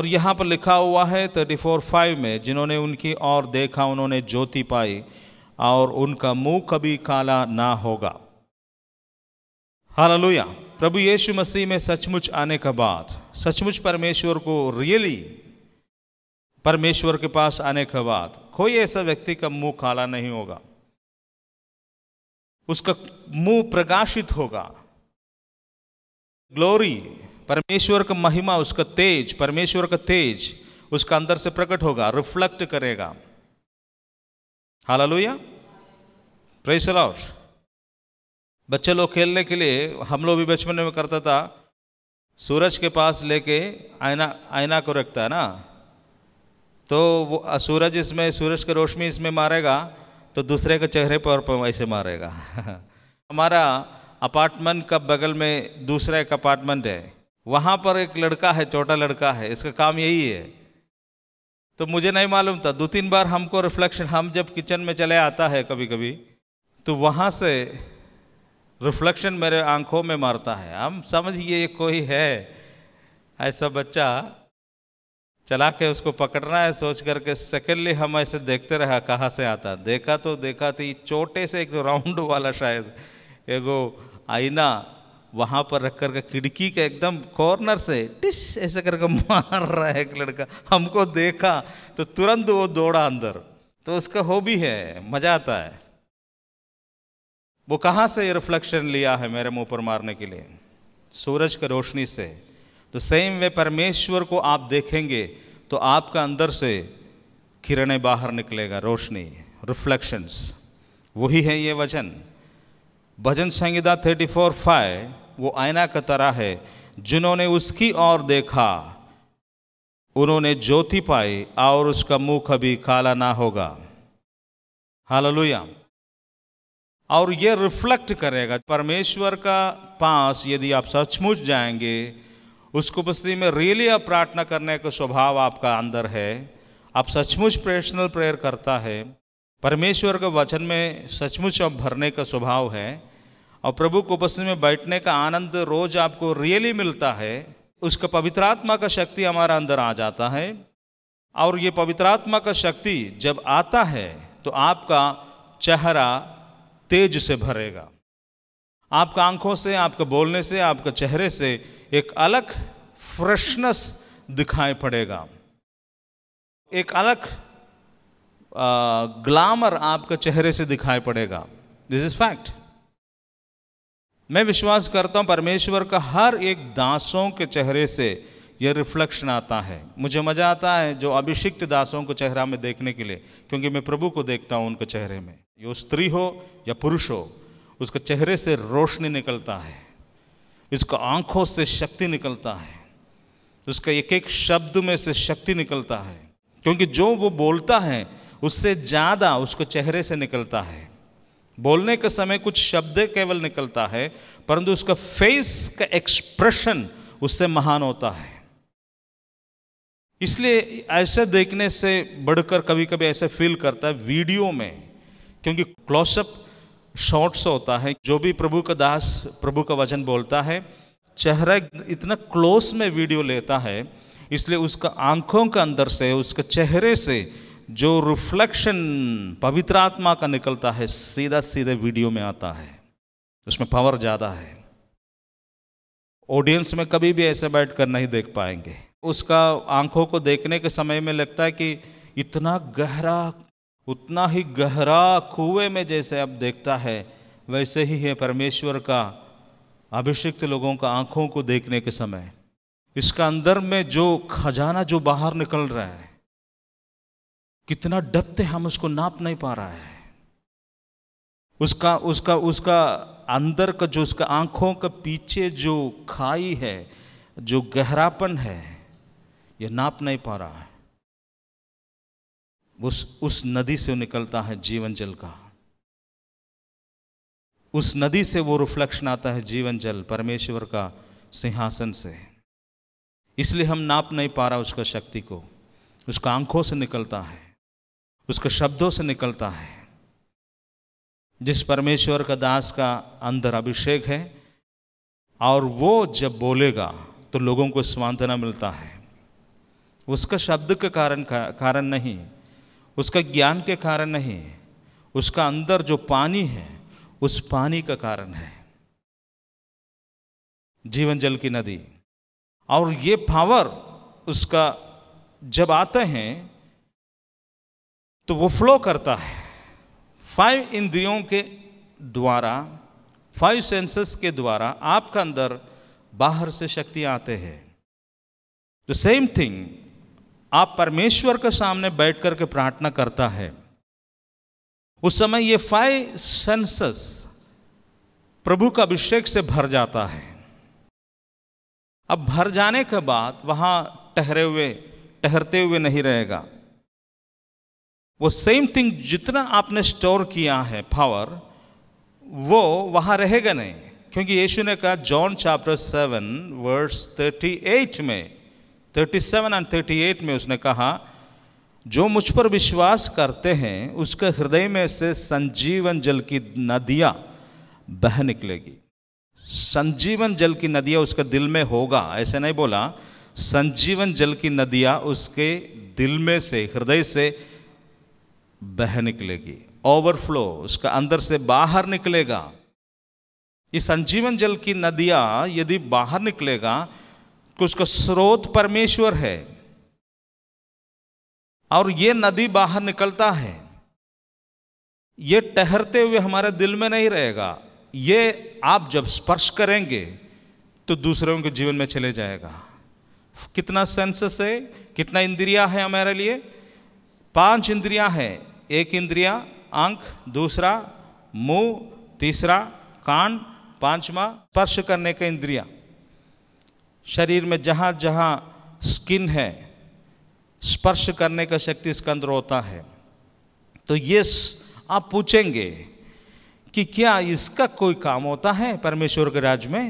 और यहाँ पर लिखा हुआ है थर्टी फोर फाइव में जिन्होंने उनकी और देखा उन्होंने ज्योति पाई और उनका मुंह कभी काला ना होगा हालेलुया प्रभु यीशु मसीह में सचमुच आने का बाद सचमुच परमेश्वर को रियली परमेश्वर के पास आने के बाद कोई ऐसा व्यक्ति का मुंह काला नहीं होगा उसका मुंह प्रकाशित होगा ग्लोरी परमेश्वर का महिमा उसका तेज परमेश्वर का तेज उसका अंदर से प्रकट होगा रिफ्लेक्ट करेगा हालेलुया प्रेस अलाउड बच्चे लोग खेलने के लिए हम लोग भी बचपन में करता था सूरज के पास लेके आईना आईना को रखता है ना तो वो सूरज इसमें सूरज की रोशनी इसमें मारेगा तो दूसरे के चेहरे पर वैसे मारेगा हमारा अपार्टमेंट का बगल में दूसरा एक अपार्टमेंट है वहाँ पर एक लड़का है छोटा लड़का है इसका काम यही है तो मुझे नहीं मालूम था दो तीन बार हमको रिफ्लेक्शन हम जब किचन में चले आता है कभी कभी तो वहाँ से रिफ्लेक्शन मेरे आंखों में मारता है हम समझिए कोई है ऐसा बच्चा चला के उसको पकड़ना है सोच करके सेकेंडली हम ऐसे देखते रहा कहाँ से आता देखा तो देखा थी तो छोटे से एक राउंड वाला शायद एगो आईना वहाँ पर रख कर के खिड़की के एकदम कॉर्नर से टिश ऐसे करके मार रहा है एक लड़का हमको देखा तो तुरंत वो दौड़ा अंदर तो उसका हॉबी है मज़ा आता है वो कहाँ से ये रिफ्लेक्शन लिया है मेरे मुंह पर मारने के लिए सूरज की रोशनी से तो सेम वे परमेश्वर को आप देखेंगे तो आपका अंदर से किरणें बाहर निकलेगा रोशनी रिफ्लेक्शंस वही है ये वचन भजन संहिता थर्टी फोर फाइव वो आयना का तरह है जिन्होंने उसकी ओर देखा उन्होंने ज्योति पाई और उसका मुंह कभी काला ना होगा हालेलुया और ये रिफ्लेक्ट करेगा परमेश्वर का पास यदि आप सचमुच जाएंगे उसको उपस्थिति में रियली आप प्रार्थना करने का स्वभाव आपका अंदर है आप सचमुच प्रेशनल प्रेयर करता है परमेश्वर के वचन में सचमुच अब भरने का स्वभाव है और प्रभु को उपस्थिति में बैठने का आनंद रोज आपको रियली मिलता है उसका पवित्रात्मा का शक्ति हमारा अंदर आ जाता है और ये पवित्रात्मा का शक्ति जब आता है तो आपका चेहरा तेज से भरेगा आपका आंखों से आपके बोलने से आपके चेहरे से एक अलग फ्रेशनेस दिखाई पड़ेगा एक अलग ग्लैमर आपके चेहरे से दिखाई पड़ेगा दिस इज फैक्ट मैं विश्वास करता हूँ परमेश्वर का हर एक दासों के चेहरे से यह रिफ्लेक्शन आता है मुझे मज़ा आता है जो अभिषिक्त दासों को चेहरा में देखने के लिए क्योंकि मैं प्रभु को देखता हूँ उनके चेहरे में यो स्त्री हो या पुरुष हो उसके चेहरे से रोशनी निकलता है इसको आँखों से शक्ति निकलता है उसका एक एक शब्द में से शक्ति निकलता है क्योंकि जो वो बोलता है उससे ज़्यादा उसको चेहरे से निकलता है बोलने के समय कुछ शब्द केवल निकलता है परंतु उसका फेस का एक्सप्रेशन उससे महान होता है इसलिए ऐसे देखने से बढ़कर कभी कभी ऐसे फील करता है वीडियो में क्योंकि क्लोजअप शॉर्ट्स होता है जो भी प्रभु का दास प्रभु का वचन बोलता है चेहरा इतना क्लोज में वीडियो लेता है इसलिए उसका आंखों के अंदर से उसके चेहरे से जो रिफ्लेक्शन पवित्र आत्मा का निकलता है सीधा सीधे वीडियो में आता है उसमें पावर ज़्यादा है ऑडियंस में कभी भी ऐसे बैठ कर नहीं देख पाएंगे उसका आंखों को देखने के समय में लगता है कि इतना गहरा उतना ही गहरा कुएं में जैसे अब देखता है वैसे ही है परमेश्वर का अभिषिक्त लोगों का आंखों को देखने के समय इसका अंदर में जो खजाना जो बाहर निकल रहा है कितना डपते हम उसको नाप नहीं पा रहा है उसका उसका उसका अंदर का जो उसका आंखों का पीछे जो खाई है जो गहरापन है ये नाप नहीं पा रहा है उस उस नदी से निकलता है जीवन जल का उस नदी से वो रिफ्लेक्शन आता है जीवन जल परमेश्वर का सिंहासन से इसलिए हम नाप नहीं पा रहा उसका शक्ति को उसका आंखों से निकलता है उसके शब्दों से निकलता है जिस परमेश्वर का दास का अंदर अभिषेक है और वो जब बोलेगा तो लोगों को स्वांतना मिलता है उसका शब्द के कारण कारण नहीं उसका ज्ञान के कारण नहीं उसका अंदर जो पानी है उस पानी का कारण है जीवन जल की नदी और ये पावर उसका जब आते हैं तो वो फ्लो करता है फाइव इंद्रियों के द्वारा फाइव सेंसेस के द्वारा आपका अंदर बाहर से शक्ति आते हैं द सेम थिंग आप परमेश्वर के सामने बैठ करके प्रार्थना करता है उस समय ये फाइव सेंसेस प्रभु का अभिषेक से भर जाता है अब भर जाने के बाद वहां ठहरे हुए ठहरते हुए नहीं रहेगा वो सेम थिंग जितना आपने स्टोर किया है पावर वो वहां रहेगा नहीं क्योंकि यीशु ने कहा John chapter seven verse thirty eight में thirty seven and thirty eight में उसने कहा जो मुझ पर विश्वास करते हैं उसके हृदय में से संजीवन जल की नदियां बह निकलेगी संजीवन जल की नदियां उसके दिल में होगा ऐसे नहीं बोला संजीवन जल की नदियां उसके दिल में से हृदय से बह निकलेगी ओवरफ्लो उसका अंदर से बाहर निकलेगा ये संजीवन जल की नदियां यदि बाहर निकलेगा तो उसका स्रोत परमेश्वर है और ये नदी बाहर निकलता है ये टहरते हुए हमारे दिल में नहीं रहेगा ये आप जब स्पर्श करेंगे तो दूसरों के जीवन में चले जाएगा कितना सेंसस है कितना इंद्रिया है हमारे लिए पांच इंद्रिया है एक इंद्रिया आंख दूसरा मुंह तीसरा कान पांचवा स्पर्श करने का इंद्रिया शरीर में जहाँ जहाँ स्किन है स्पर्श करने का शक्ति इसके अंदर होता है तो ये आप पूछेंगे कि क्या इसका कोई काम होता है परमेश्वर के राज में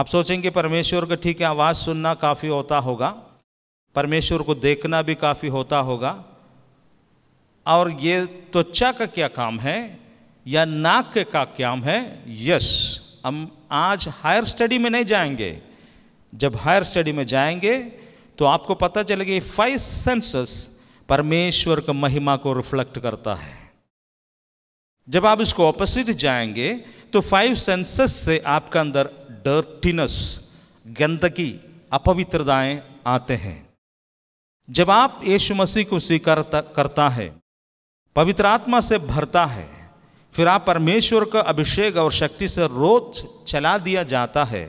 आप सोचेंगे परमेश्वर का ठीक है आवाज़ सुनना काफ़ी होता होगा परमेश्वर को देखना भी काफ़ी होता होगा और ये त्वचा का क्या काम है या नाक का काम है यस हम आज हायर स्टडी में नहीं जाएंगे जब हायर स्टडी में जाएंगे तो आपको पता चलेगा फाइव सेंसेस परमेश्वर का महिमा को रिफ्लेक्ट करता है जब आप इसको ऑपोजिट जाएंगे तो फाइव सेंसेस से आपका अंदर डर्टीनेस गंदगी अपवित्रताएं आते हैं जब आप यीशु मसीह को स्वीकार करता है पवित्र आत्मा से भरता है फिर आप परमेश्वर का अभिषेक और शक्ति से रोज चला दिया जाता है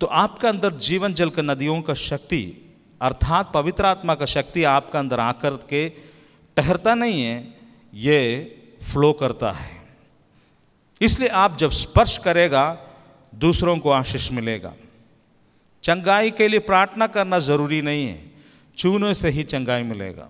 तो आपका अंदर जीवन जल के नदियों का शक्ति अर्थात पवित्र आत्मा का शक्ति आपका अंदर आकर के ठहरता नहीं है ये फ्लो करता है इसलिए आप जब स्पर्श करेगा दूसरों को आशीष मिलेगा चंगाई के लिए प्रार्थना करना ज़रूरी नहीं है चूने से ही चंगाई मिलेगा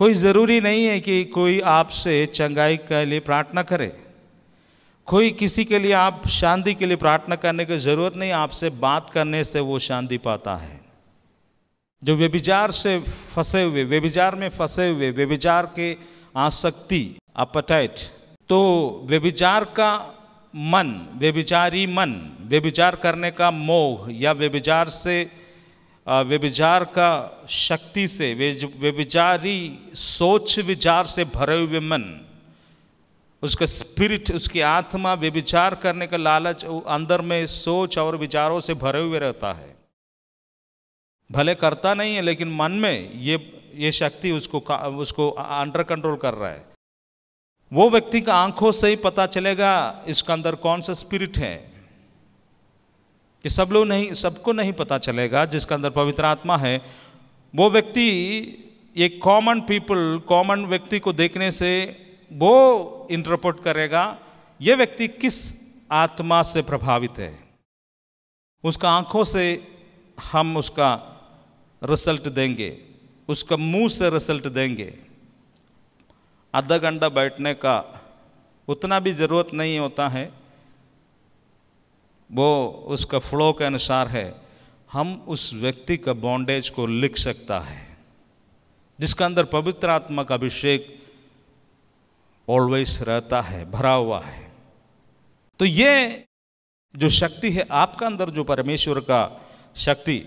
कोई ज़रूरी नहीं है कि कोई आपसे चंगाई के लिए प्रार्थना करे कोई किसी के लिए आप शांति के लिए प्रार्थना करने की ज़रूरत नहीं आपसे बात करने से वो शांति पाता है जो व्यभिचार से फंसे हुए व्यभिचार में फंसे हुए व्यभिचार के आसक्ति अपटाइट तो व्यभिचार का मन व्यभिचारी मन व्यभिचार करने का मोह या व्यभिचार से व्यभिचार का शक्ति से व्यभिचारी सोच विचार से भरे हुए मन उसका स्पिरिट उसकी आत्मा व्यभिचार करने का लालच अंदर में सोच और विचारों से भरे हुए रहता है भले करता नहीं है लेकिन मन में ये ये शक्ति उसको उसको अंडर कंट्रोल कर रहा है वो व्यक्ति का आंखों से ही पता चलेगा इसके अंदर कौन सा स्पिरिट है कि सब लोग नहीं सबको नहीं पता चलेगा जिसका अंदर पवित्र आत्मा है वो व्यक्ति एक कॉमन पीपल कॉमन व्यक्ति को देखने से वो इंटरपोर्ट करेगा ये व्यक्ति किस आत्मा से प्रभावित है उसका आंखों से हम उसका रिजल्ट देंगे उसका मुंह से रिजल्ट देंगे आधा घंटा बैठने का उतना भी ज़रूरत नहीं होता है वो उसका फ्लो के अनुसार है हम उस व्यक्ति का बॉन्डेज को लिख सकता है जिसका अंदर पवित्र आत्मा का अभिषेक ऑलवेज रहता है भरा हुआ है तो ये जो शक्ति है आपका अंदर जो परमेश्वर का शक्ति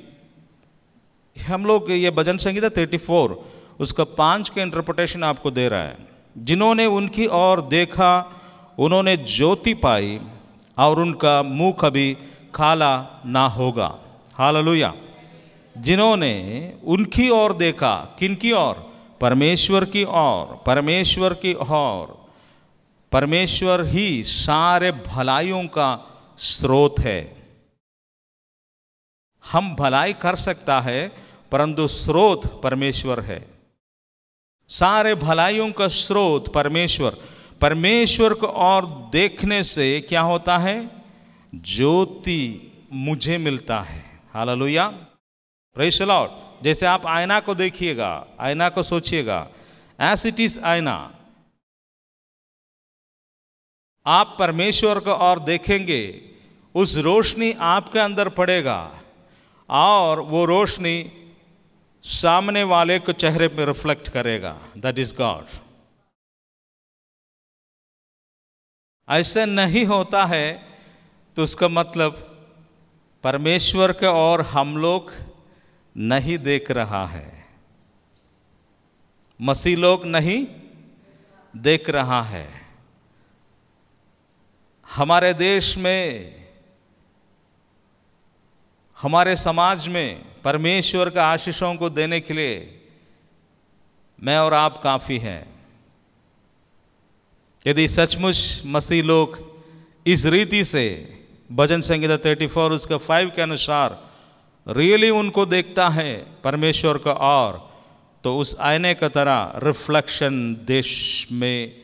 हम लोग ये भजन संगीता 34 उसका पांच का इंटरप्रटेशन आपको दे रहा है जिन्होंने उनकी ओर देखा उन्होंने ज्योति पाई और उनका मुंह कभी खाला ना होगा हालेलुया जिन्होंने उनकी ओर देखा किन की ओर परमेश्वर की ओर परमेश्वर की ओर परमेश्वर ही सारे भलाइयों का स्रोत है हम भलाई कर सकता है परंतु स्रोत परमेश्वर है सारे भलाइयों का स्रोत परमेश्वर परमेश्वर को और देखने से क्या होता है ज्योति मुझे मिलता है हाल लोहिया प्रेस जैसे आप आयना को देखिएगा आयना को सोचिएगा एस इट इज आयना आप परमेश्वर को और देखेंगे उस रोशनी आपके अंदर पड़ेगा और वो रोशनी सामने वाले को चेहरे पे रिफ्लेक्ट करेगा दैट इज गॉड ऐसे नहीं होता है तो उसका मतलब परमेश्वर के और हम लोग नहीं देख रहा है मसीह लोग नहीं देख रहा है हमारे देश में हमारे समाज में परमेश्वर के आशीषों को देने के लिए मैं और आप काफ़ी हैं यदि सचमुच मसीह लोग इस रीति से भजन संहिता 34 उसका 5 के अनुसार रियली उनको देखता है परमेश्वर का और तो उस आईने का तरह रिफ्लेक्शन देश में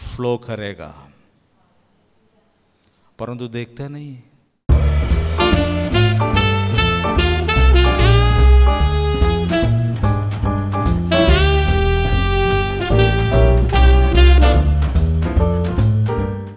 फ्लो करेगा परंतु देखते नहीं